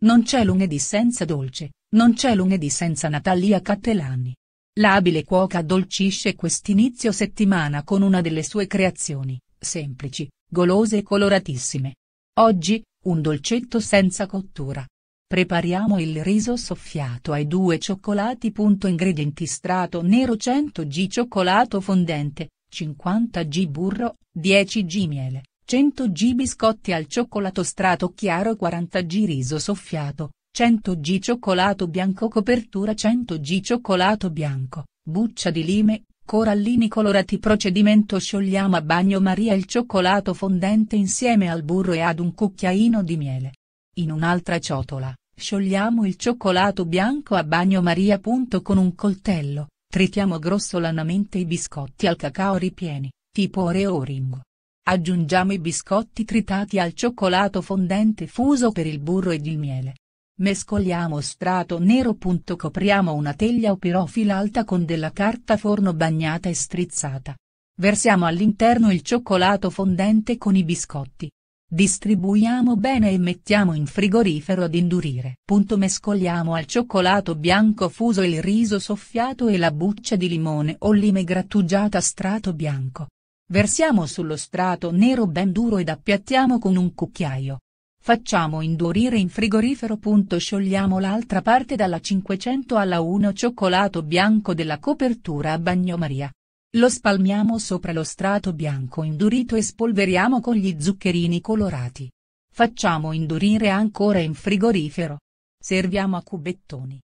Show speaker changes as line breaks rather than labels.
Non c'è lunedì senza dolce, non c'è lunedì senza Natalia Cattelani. L'abile cuoca addolcisce quest'inizio settimana con una delle sue creazioni, semplici, golose e coloratissime. Oggi, un dolcetto senza cottura. Prepariamo il riso soffiato ai due cioccolati. Ingredienti strato nero 100 g cioccolato fondente, 50 g burro, 10 g miele. 100 g biscotti al cioccolato strato chiaro 40 g riso soffiato, 100 g cioccolato bianco copertura 100 g cioccolato bianco, buccia di lime, corallini colorati procedimento sciogliamo a bagnomaria il cioccolato fondente insieme al burro e ad un cucchiaino di miele. In un'altra ciotola, sciogliamo il cioccolato bianco a bagnomaria. Con un coltello, tritiamo grossolanamente i biscotti al cacao ripieni, tipo Oreo Ringo. Aggiungiamo i biscotti tritati al cioccolato fondente fuso per il burro ed il miele. Mescoliamo strato nero. Copriamo una teglia o pirofila alta con della carta forno bagnata e strizzata. Versiamo all'interno il cioccolato fondente con i biscotti. Distribuiamo bene e mettiamo in frigorifero ad indurire. Punto mescoliamo al cioccolato bianco fuso il riso soffiato e la buccia di limone o lime grattugiata strato bianco. Versiamo sullo strato nero ben duro ed appiattiamo con un cucchiaio. Facciamo indurire in frigorifero. Sciogliamo l'altra parte dalla 500 alla 1 cioccolato bianco della copertura a bagnomaria. Lo spalmiamo sopra lo strato bianco indurito e spolveriamo con gli zuccherini colorati. Facciamo indurire ancora in frigorifero. Serviamo a cubettoni.